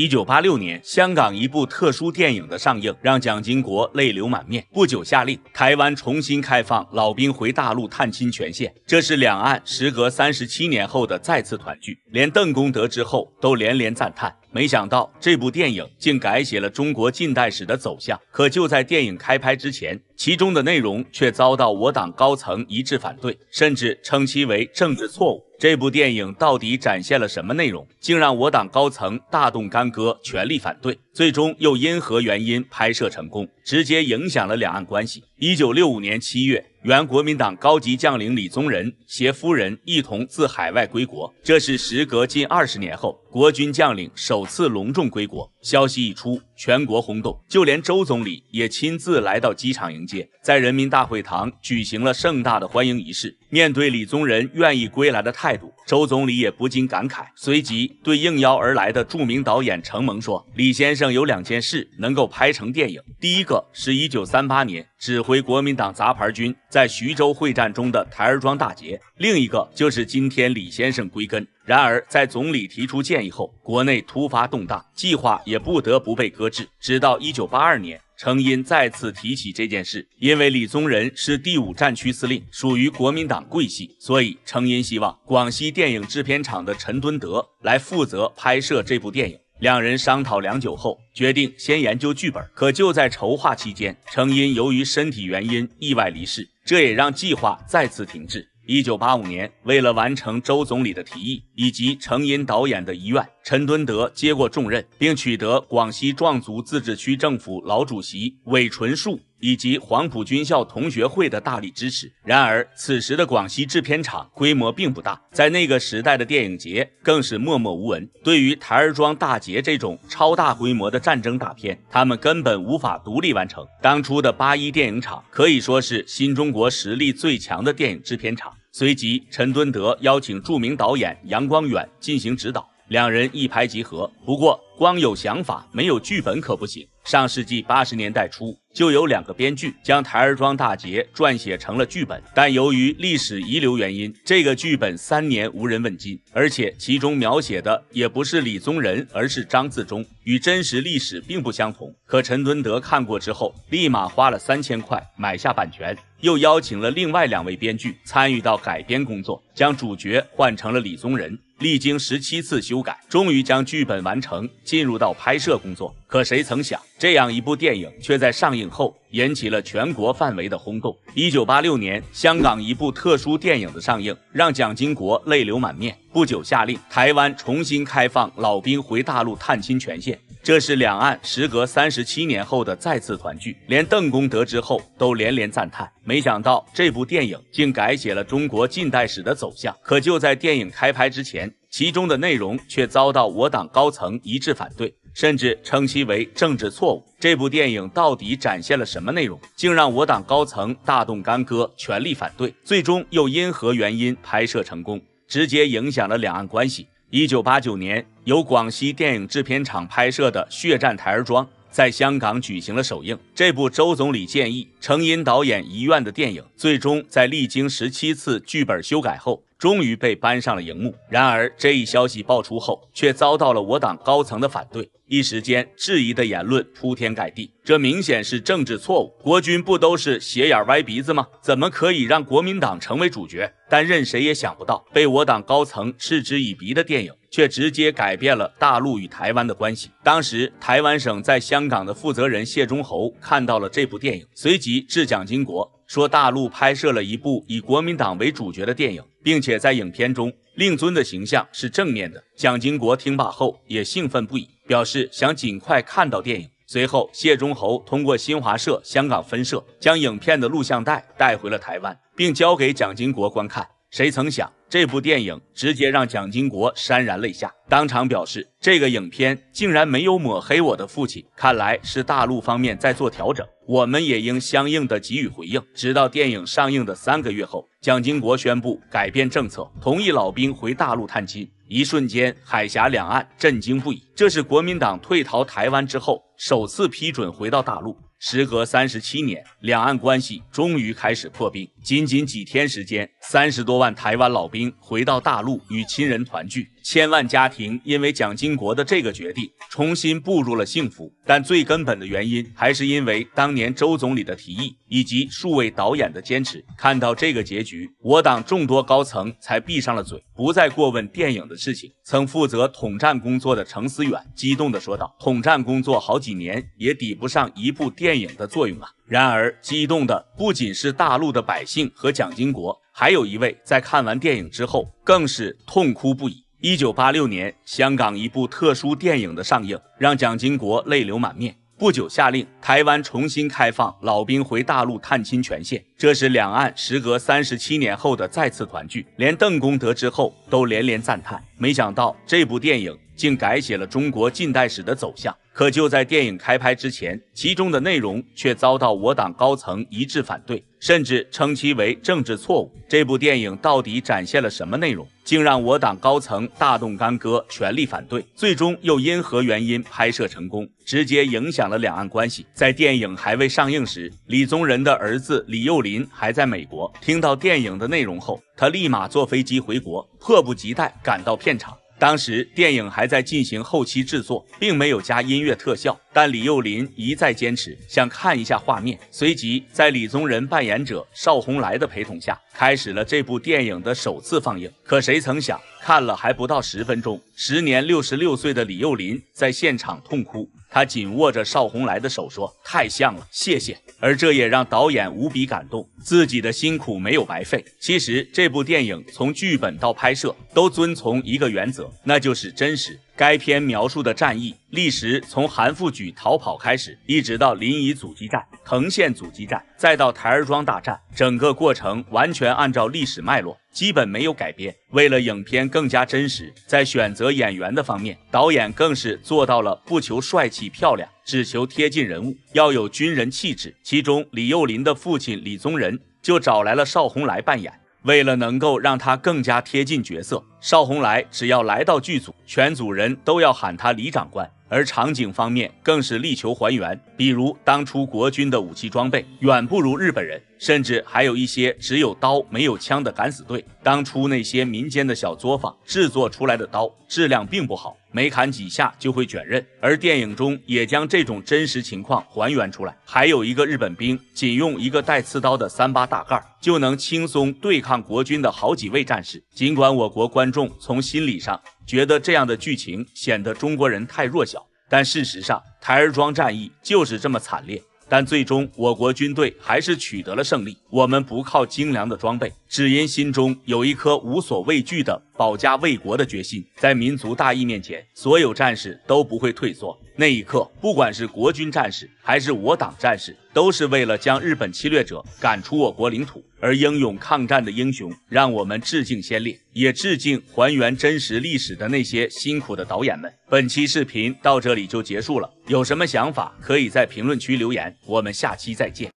一九八六年，香港一部特殊电影的上映让蒋经国泪流满面，不久下令台湾重新开放老兵回大陆探亲权限。这是两岸时隔三十七年后的再次团聚，连邓公得知后都连连赞叹。没想到这部电影竟改写了中国近代史的走向。可就在电影开拍之前，其中的内容却遭到我党高层一致反对，甚至称其为政治错误。这部电影到底展现了什么内容，竟让我党高层大动干戈，全力反对？最终又因何原因拍摄成功，直接影响了两岸关系。一九六五年七月，原国民党高级将领李宗仁携夫人一同自海外归国，这是时隔近二十年后国军将领首次隆重归国。消息一出，全国轰动，就连周总理也亲自来到机场迎接，在人民大会堂举行了盛大的欢迎仪式。面对李宗仁愿意归来的态度。周总理也不禁感慨，随即对应邀而来的著名导演程蒙说：“李先生有两件事能够拍成电影，第一个是一九三八年指挥国民党杂牌军在徐州会战中的台儿庄大捷，另一个就是今天李先生归根。”然而，在总理提出建议后，国内突发动荡，计划也不得不被搁置，直到一九八二年。程荫再次提起这件事，因为李宗仁是第五战区司令，属于国民党桂系，所以程荫希望广西电影制片厂的陈敦德来负责拍摄这部电影。两人商讨良久后，决定先研究剧本。可就在筹划期间，程荫由于身体原因意外离世，这也让计划再次停滞。一九八五年，为了完成周总理的提议以及程荫导演的遗愿。陈敦德接过重任，并取得广西壮族自治区政府老主席韦纯树以及黄埔军校同学会的大力支持。然而，此时的广西制片厂规模并不大，在那个时代的电影节更是默默无闻。对于《台儿庄大捷》这种超大规模的战争大片，他们根本无法独立完成。当初的八一电影厂可以说是新中国实力最强的电影制片厂。随即，陈敦德邀请著名导演杨光远进行指导。两人一拍即合，不过光有想法没有剧本可不行。上世纪八十年代初，就有两个编剧将《台儿庄大捷》撰写成了剧本，但由于历史遗留原因，这个剧本三年无人问津，而且其中描写的也不是李宗仁，而是张自忠，与真实历史并不相同。可陈敦德看过之后，立马花了三千块买下版权，又邀请了另外两位编剧参与到改编工作，将主角换成了李宗仁。历经十七次修改，终于将剧本完成，进入到拍摄工作。可谁曾想，这样一部电影却在上映后引起了全国范围的轰动。一九八六年，香港一部特殊电影的上映，让蒋经国泪流满面。不久，下令台湾重新开放老兵回大陆探亲权限。这是两岸时隔三十七年后的再次团聚，连邓公得知后都连连赞叹。没想到这部电影竟改写了中国近代史的走向。可就在电影开拍之前，其中的内容却遭到我党高层一致反对，甚至称其为政治错误。这部电影到底展现了什么内容，竟让我党高层大动干戈，全力反对？最终又因何原因拍摄成功，直接影响了两岸关系？一九八九年，由广西电影制片厂拍摄的《血战台儿庄》。在香港举行了首映。这部周总理建议、程荫导演遗愿的电影，最终在历经十七次剧本修改后，终于被搬上了荧幕。然而，这一消息爆出后，却遭到了我党高层的反对，一时间质疑的言论铺天盖地。这明显是政治错误。国军不都是斜眼歪鼻子吗？怎么可以让国民党成为主角？但任谁也想不到，被我党高层嗤之以鼻的电影。却直接改变了大陆与台湾的关系。当时，台湾省在香港的负责人谢忠侯看到了这部电影，随即致蒋经国说：“大陆拍摄了一部以国民党为主角的电影，并且在影片中令尊的形象是正面的。”蒋经国听罢后也兴奋不已，表示想尽快看到电影。随后，谢忠侯通过新华社香港分社将影片的录像带带回了台湾，并交给蒋经国观看。谁曾想，这部电影直接让蒋经国潸然泪下，当场表示这个影片竟然没有抹黑我的父亲，看来是大陆方面在做调整，我们也应相应的给予回应。直到电影上映的三个月后，蒋经国宣布改变政策，同意老兵回大陆探亲。一瞬间，海峡两岸震惊不已，这是国民党退逃台湾之后首次批准回到大陆。时隔三十七年，两岸关系终于开始破冰。仅仅几天时间，三十多万台湾老兵回到大陆与亲人团聚。千万家庭因为蒋经国的这个决定重新步入了幸福，但最根本的原因还是因为当年周总理的提议以及数位导演的坚持。看到这个结局，我党众多高层才闭上了嘴，不再过问电影的事情。曾负责统战工作的程思远激动地说道：“统战工作好几年也抵不上一部电影的作用啊！”然而，激动的不仅是大陆的百姓和蒋经国，还有一位在看完电影之后更是痛哭不已。一九八六年，香港一部特殊电影的上映，让蒋经国泪流满面。不久，下令台湾重新开放老兵回大陆探亲权限。这是两岸时隔三十七年后的再次团聚，连邓公得知后都连连赞叹。没想到，这部电影竟改写了中国近代史的走向。可就在电影开拍之前，其中的内容却遭到我党高层一致反对，甚至称其为政治错误。这部电影到底展现了什么内容，竟让我党高层大动干戈，全力反对？最终又因何原因拍摄成功，直接影响了两岸关系？在电影还未上映时，李宗仁的儿子李幼霖还在美国，听到电影的内容后，他立马坐飞机回国，迫不及待赶到片场。当时电影还在进行后期制作，并没有加音乐特效，但李幼霖一再坚持想看一下画面。随即，在李宗仁扮演者邵洪来的陪同下，开始了这部电影的首次放映。可谁曾想，看了还不到十分钟，时年六十六岁的李幼霖在现场痛哭。他紧握着邵洪来的手说：“太像了，谢谢。”而这也让导演无比感动，自己的辛苦没有白费。其实这部电影从剧本到拍摄都遵从一个原则，那就是真实。该片描述的战役历时从韩复榘逃跑开始，一直到临沂阻击战、滕县阻击战，再到台儿庄大战，整个过程完全按照历史脉络，基本没有改变。为了影片更加真实，在选择演员的方面，导演更是做到了不求帅气漂亮，只求贴近人物，要有军人气质。其中，李幼霖的父亲李宗仁就找来了邵洪来扮演。为了能够让他更加贴近角色，邵洪来只要来到剧组，全组人都要喊他李长官。而场景方面更是力求还原，比如当初国军的武器装备远不如日本人，甚至还有一些只有刀没有枪的敢死队。当初那些民间的小作坊制作出来的刀质量并不好，没砍几下就会卷刃。而电影中也将这种真实情况还原出来。还有一个日本兵仅用一个带刺刀的三八大盖就能轻松对抗国军的好几位战士。尽管我国观众从心理上，觉得这样的剧情显得中国人太弱小，但事实上，台儿庄战役就是这么惨烈。但最终，我国军队还是取得了胜利。我们不靠精良的装备，只因心中有一颗无所畏惧的保家卫国的决心。在民族大义面前，所有战士都不会退缩。那一刻，不管是国军战士还是我党战士，都是为了将日本侵略者赶出我国领土而英勇抗战的英雄，让我们致敬先烈，也致敬还原真实历史的那些辛苦的导演们。本期视频到这里就结束了，有什么想法可以在评论区留言，我们下期再见。